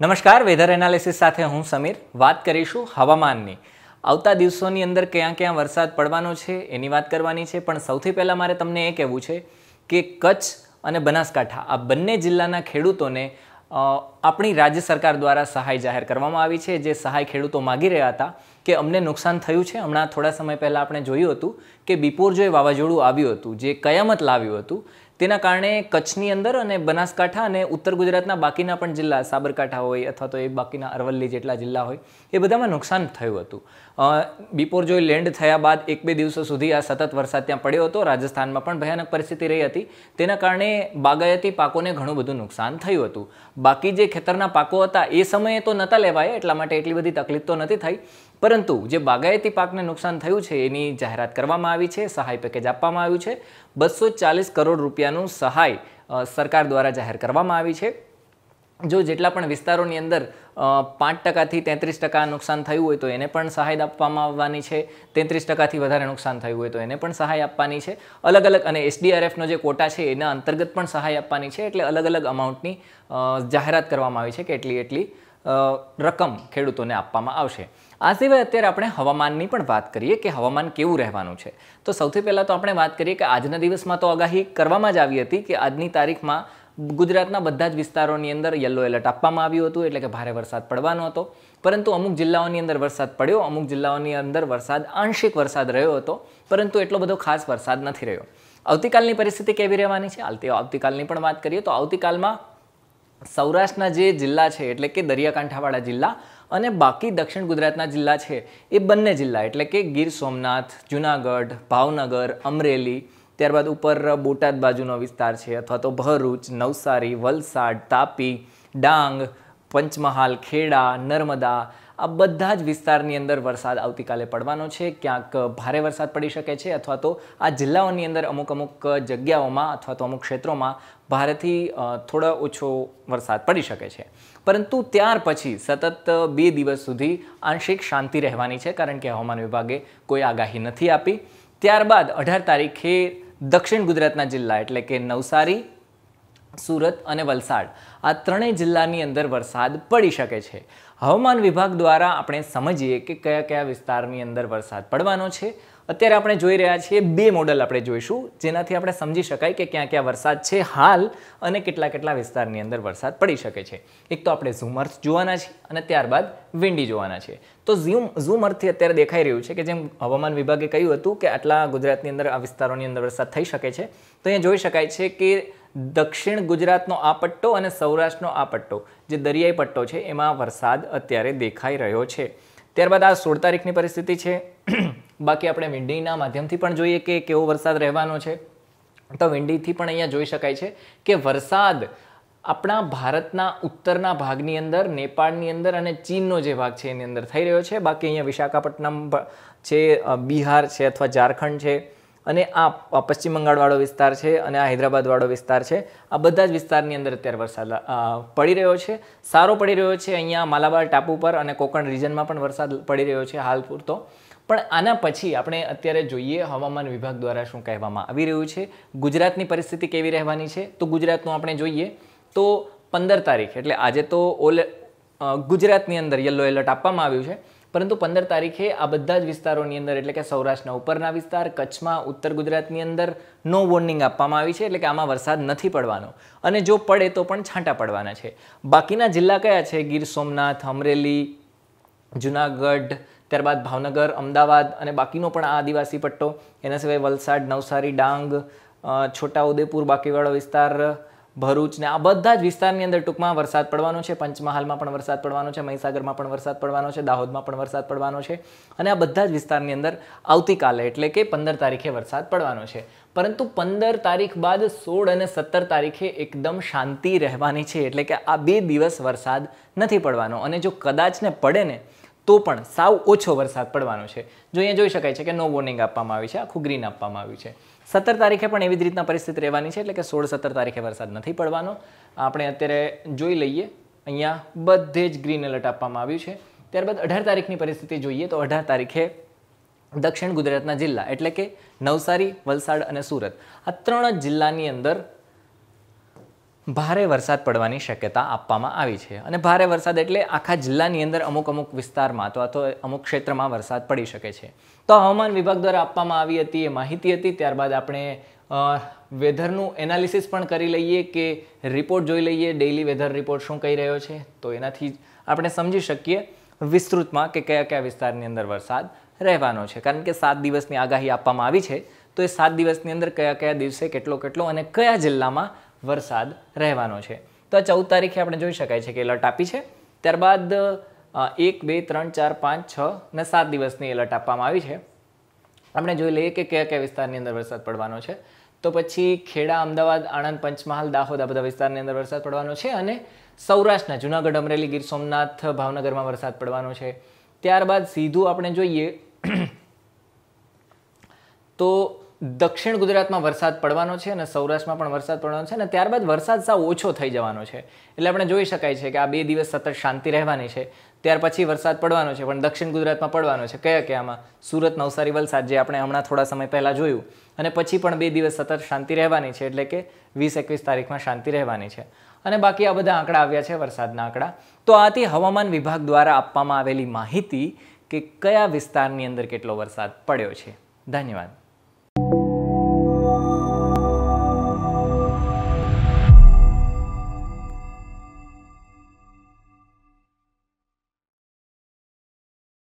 નમસ્કાર weather analysis સાથે હું સમીર વાત કરીશું હવામાનની આવતા દિવસોની અંદર ક્યાં ક્યાં વરસાદ પડવાનો છે એની વાત કરવાની છે પણ સૌથી પહેલાં મારે તમને એ કહેવું છે કે કચ્છ અને બનાસકાંઠા આ બંને જિલ્લાના ખેડૂતોને આપણી રાજ્ય સરકાર દ્વારા સહાય જાહેર કરવામાં આવી છે જે સહાય ખેડૂતો માગી રહ્યા હતા કે અમને નુકસાન થયું છે હમણાં થોડા સમય પહેલાં આપણે જોયું હતું કે બિપોરજોય વાવાઝોડું આવ્યું હતું જે કયામત લાવ્યું હતું તેના કારણે કચ્છની અંદર અને બનાસકાંઠા અને ઉત્તર ગુજરાતના બાકીના પણ જિલ્લા સાબરકાંઠા હોય અથવા તો એ બાકીના અરવલ્લી જેટલા જિલ્લા હોય એ બધામાં નુકસાન થયું હતું બિપોરજોય લેન્ડ થયા બાદ એક બે દિવસો સુધી આ સતત વરસાદ ત્યાં પડ્યો હતો રાજસ્થાનમાં પણ ભયાનક પરિસ્થિતિ રહી હતી તેના કારણે બાગાયતી પાકોને ઘણું બધું નુકસાન થયું હતું બાકી જે ખેતરના પાકો હતા એ સમયે તો નહોતા લેવાય એટલા માટે એટલી બધી તકલીફ તો નથી થઈ પરંતુ જે બાગાયતી પાકને નુકસાન થયું છે એની જાહેરાત કરવામાં આવી છે સહાય પેકેજ આપવામાં આવ્યું છે બસો ચાલીસ કરોડ રૂપિયાનું સહાય સરકાર દ્વારા જાહેર કરવામાં આવી છે જો જેટલા પણ વિસ્તારોની અંદર પાંચ ટકાથી તેત્રીસ ટકા નુકસાન થયું હોય તો એને પણ સહાય આપવામાં આવવાની છે તેત્રીસ ટકાથી વધારે નુકસાન થયું હોય તો એને પણ સહાય આપવાની છે અલગ અલગ અને એસડીઆરએફનો જે કોટા છે એના અંતર્ગત પણ સહાય આપવાની છે એટલે અલગ અલગ અમાઉન્ટની જાહેરાત કરવામાં આવી છે કે એટલી એટલી રકમ ખેડૂતોને આપવામાં આવશે આ સિવાય અત્યારે આપણે હવામાનની પણ વાત કરીએ કે હવામાન કેવું રહેવાનું છે તો સૌથી પહેલાં તો આપણે વાત કરીએ કે આજના દિવસમાં તો આગાહી કરવામાં જ આવી હતી કે આજની તારીખમાં ગુજરાતના બધા જ વિસ્તારોની અંદર યલો એલર્ટ આપવામાં આવ્યું હતું એટલે કે ભારે વરસાદ પડવાનો હતો પરંતુ અમુક જિલ્લાઓની અંદર વરસાદ પડ્યો અમુક જિલ્લાઓની અંદર વરસાદ આંશિક વરસાદ રહ્યો હતો પરંતુ એટલો બધો ખાસ વરસાદ નથી રહ્યો આવતીકાલની પરિસ્થિતિ કેવી રહેવાની છે આવતીકાલની પણ વાત કરીએ તો આવતીકાલમાં સૌરાષ્ટ્રના જે જિલ્લા છે એટલે કે દરિયાકાંઠાવાળા જિલ્લા અને બાકી દક્ષિણ ગુજરાતના જિલ્લા છે એ બંને જિલ્લા એટલે કે ગીર સોમનાથ જુનાગઢ ભાવનગર અમરેલી ત્યારબાદ ઉપર બોટાદ બાજુનો વિસ્તાર છે અથવા તો ભરૂચ નવસારી વલસાડ તાપી ડાંગ પંચમહાલ ખેડા નર્મદા આ બધા જ વિસ્તારની અંદર વરસાદ આવતીકાલે પડવાનો છે ક્યાંક ભારે વરસાદ પડી શકે છે અથવા તો આ જિલ્લાઓની અંદર અમુક અમુક જગ્યાઓમાં અથવા તો અમુક ક્ષેત્રોમાં ભારેથી થોડો ઓછો વરસાદ પડી શકે છે પરંતુ ત્યાર પછી સતત બે દિવસ સુધી આંશિક શાંતિ રહેવાની છે કારણ કે હવામાન વિભાગે કોઈ આગાહી નથી આપી ત્યારબાદ અઢાર તારીખે દક્ષિણ ગુજરાતના જિલ્લા એટલે કે નવસારી સુરત અને વલસાડ આ ત્રણેય જિલ્લાની અંદર વરસાદ પડી શકે છે હવામાન વિભાગ દ્વારા આપણે સમજીએ કે કયા કયા વિસ્તારની અંદર વરસાદ પડવાનો છે અત્યારે આપણે જોઈ રહ્યા છીએ બે મોડલ આપણે જોઈશું જેનાથી આપણે સમજી શકાય કે ક્યાં ક્યાં વરસાદ છે હાલ અને કેટલા કેટલા વિસ્તારની અંદર વરસાદ પડી શકે છે એક તો આપણે ઝૂમ અર્થ જોવાના છે અને ત્યારબાદ વિંડી જોવાના છે તો ઝૂમ ઝૂમ અર્થથી અત્યારે દેખાઈ રહ્યું છે કે જેમ હવામાન વિભાગે કહ્યું હતું કે આટલા ગુજરાતની અંદર આ વિસ્તારોની અંદર વરસાદ થઈ શકે છે તો અહીંયા જોઈ શકાય છે કે દક્ષિણ ગુજરાતનો આ પટ્ટો અને સૌરાષ્ટ્રનો આ પટ્ટો જે દરિયાઈ પટ્ટો છે એમાં વરસાદ અત્યારે દેખાઈ રહ્યો છે ત્યારબાદ આ સોળ તારીખની પરિસ્થિતિ છે બાકી આપણે વિંડીના માધ્યમથી પણ જોઈએ કે કેવો વરસાદ રહેવાનો છે તો વિંડીથી પણ અહીંયા જોઈ શકાય છે કે વરસાદ આપણા ભારતના ઉત્તરના ભાગની અંદર નેપાળની અંદર અને ચીનનો જે ભાગ છે એની અંદર થઈ રહ્યો છે બાકી અહીંયા વિશાખાપટ્ટનમ છે બિહાર છે અથવા ઝારખંડ છે અને આ પશ્ચિમ બંગાળવાળો વિસ્તાર છે અને આ હૈદરાબાદવાળો વિસ્તાર છે આ બધા જ વિસ્તારની અંદર અત્યારે વરસાદ પડી રહ્યો છે સારો પડી રહ્યો છે અહીંયા માલાબાર ટાપુ પર અને કોકણ રિજનમાં પણ વરસાદ પડી રહ્યો છે હાલ પૂરતો પણ આના પછી આપણે અત્યારે જોઈએ હવામાન વિભાગ દ્વારા શું કહેવામાં આવી રહ્યું છે ગુજરાતની પરિસ્થિતિ કેવી રહેવાની છે તો ગુજરાતનું આપણે જોઈએ તો પંદર તારીખ એટલે આજે તો ઓલ ગુજરાતની અંદર યલો એલર્ટ આપવામાં આવ્યું છે પરંતુ પંદર તારીખે આ બધા જ વિસ્તારોની અંદર એટલે કે સૌરાષ્ટ્રના ઉપરના વિસ્તાર કચ્છમાં ઉત્તર ગુજરાતની અંદર નો વોર્નિંગ આપવામાં આવી છે એટલે કે આમાં વરસાદ નથી પડવાનો અને જો પડે તો પણ છાંટા પડવાના છે બાકીના જિલ્લા કયા છે ગીર સોમનાથ અમરેલી જુનાગઢ ત્યારબાદ ભાવનગર અમદાવાદ અને બાકીનો પણ આ આદિવાસી પટ્ટો એના સિવાય વલસાડ નવસારી ડાંગ છોટાઉદેપુર બાકીવાળો વિસ્તાર ભરૂચ ને આ બધા જ વિસ્તારની અંદર ટૂંકમાં વરસાદ પડવાનો છે પંચમહાલમાં પણ વરસાદ પડવાનો છે મહીસાગરમાં પણ વરસાદ પડવાનો છે દાહોદમાં પણ વરસાદ પડવાનો છે અને આ બધા જ વિસ્તારની અંદર આવતીકાલે એટલે કે પંદર તારીખે વરસાદ પડવાનો છે પરંતુ પંદર તારીખ બાદ સોળ અને સત્તર તારીખે એકદમ શાંતિ રહેવાની છે એટલે કે આ બે દિવસ વરસાદ નથી પડવાનો અને જો કદાચ ને પડે ને તો પણ સાવ ઓછો વરસાદ પડવાનો છે જો અહીંયા જોઈ શકાય છે કે નો વોર્નિંગ આપવામાં આવી છે આખું ગ્રીન આપવામાં આવ્યું છે સત્તર તારીખે પણ એવી જ રીતના પરિસ્થિતિ રહેવાની છે એટલે કે સોળ સત્તર તારીખે વરસાદ નથી પડવાનો આપણે અત્યારે જોઈ લઈએ અહીંયા બધે જ ગ્રીન એલર્ટ આપવામાં આવ્યું છે ત્યારબાદ અઢાર તારીખની પરિસ્થિતિ જોઈએ તો અઢાર તારીખે દક્ષિણ ગુજરાતના જિલ્લા એટલે કે નવસારી વલસાડ અને સુરત આ ત્રણ જ જિલ્લાની અંદર ભારે વરસાદ પડવાની શક્યતા આપવામાં આવી છે અને ભારે વરસાદ એટલે આખા જિલ્લાની અંદર અમુક અમુક વિસ્તારમાં અથવા તો અમુક ક્ષેત્રમાં વરસાદ પડી શકે છે તો હવામાન વિભાગ દ્વારા આપવામાં આવી હતી એ માહિતી હતી ત્યારબાદ આપણે વેધરનું એનાલિસિસ પણ કરી લઈએ કે રિપોર્ટ જોઈ લઈએ ડેઇલી વેધર રિપોર્ટ શું કહી રહ્યો છે તો એનાથી આપણે સમજી શકીએ વિસ્તૃતમાં કે કયા કયા વિસ્તારની અંદર વરસાદ રહેવાનો છે કારણ કે સાત દિવસની આગાહી આપવામાં આવી છે તો એ સાત દિવસની અંદર કયા કયા દિવસે કેટલો કેટલો અને કયા જિલ્લામાં વરસાદ રહેવાનો છે તો આ ચૌદ તારીખે આપણે જોઈ શકાય છે કે એલર્ટ આપી છે ત્યારબાદ એક બે ત્રણ ચાર પાંચ છ ને સાત દિવસની એલર્ટ આપવામાં આવી છે આપણે જોઈ લઈએ કે કયા કયા વિસ્તારની અંદર વરસાદ પડવાનો છે તો પછી ખેડા અમદાવાદ આણંદ પંચમહાલ દાહોદ આ બધા વિસ્તારની અંદર વરસાદ પડવાનો છે અને સૌરાષ્ટ્રના જુનાગઢ અમરેલી ગીર સોમનાથ ભાવનગરમાં વરસાદ પડવાનો છે ત્યારબાદ સીધું આપણે જોઈએ તો દક્ષિણ ગુજરાતમાં વરસાદ પડવાનો છે અને સૌરાષ્ટ્રમાં પણ વરસાદ પડવાનો છે અને ત્યારબાદ વરસાદ સાવ ઓછો થઈ જવાનો છે એટલે આપણે જોઈ શકાય છે કે આ બે દિવસ સતત શાંતિ રહેવાની છે ત્યાર પછી વરસાદ પડવાનો છે પણ દક્ષિણ ગુજરાતમાં પડવાનો છે કયા કયામાં સુરત નવસારી વલસાડ જે આપણે હમણાં થોડા સમય પહેલાં જોયું અને પછી પણ બે દિવસ સતત શાંતિ રહેવાની છે એટલે કે વીસ એકવીસ તારીખમાં શાંતિ રહેવાની છે અને બાકી આ બધા આંકડા આવ્યા છે વરસાદના આંકડા તો આથી હવામાન વિભાગ દ્વારા આપવામાં આવેલી માહિતી કે કયા વિસ્તારની અંદર કેટલો વરસાદ પડ્યો છે ધન્યવાદ